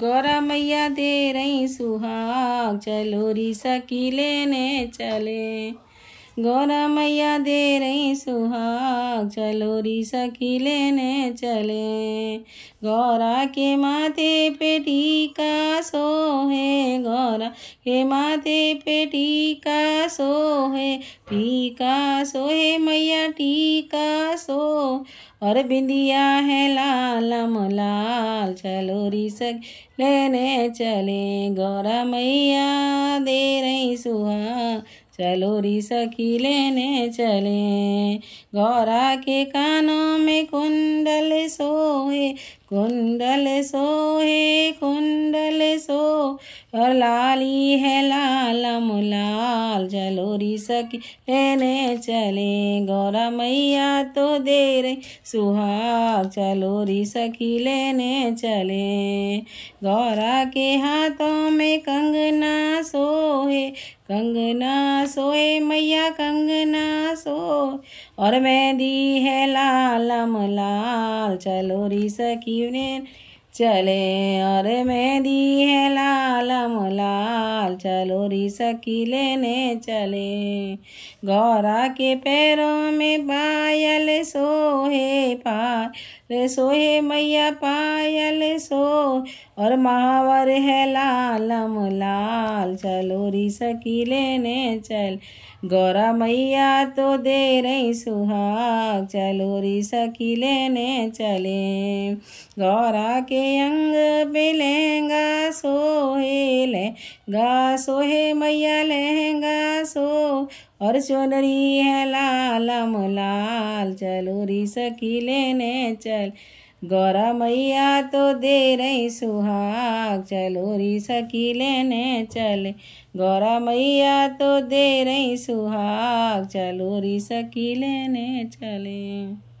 गौरा मैया दे रही सुहाग चलो री सखी लेने चले गौरा मैया दे रही सुहाग चलो री सखी लेने चले गौरा के माथे पे टीका सो है गौरा के माथे पे टीका सो है टीका सो है मैया टीका सो और बिंदिया है लालम लाल चलो री सग लेने चले गौरा मैया दे रही सुहा चलो री सखी लेने चले गौरा के कानों में कुंडल सोहे कुंडल सोहे कुंडल और लाली है लाल मुलाल चलो री सखी लेने चले गौरा मैया तो दे रही सुहाग चलो री सखी लेने चले गौरा के हाथों में कंगना सोहे कंगना सोए मैया कंगना सो और मेहंदी है लाल मुलाल चलो री सखी ने चले और मेहंदी है लालम लाल चलो री सखी लेने चले गौरा के पैरों में पायल सोहे पायल सोहे मैया पायल सो और महावर है लालम लाल चलो री लेने चल गौरा मैया तो दे रही सुहाग चलो री लेने चले गौरा के अंग बिलेंगा लहंगा सोहे लहंगा सोहे मैया लहंगा सो और चोनरी है लालम लाल चलो री सखी लेने चल गौरा मैया तो दे रही सुहाग चलो री सखी लेने चले गौरा मैया तो दे रही सुहाग चलो री सखी लेने चले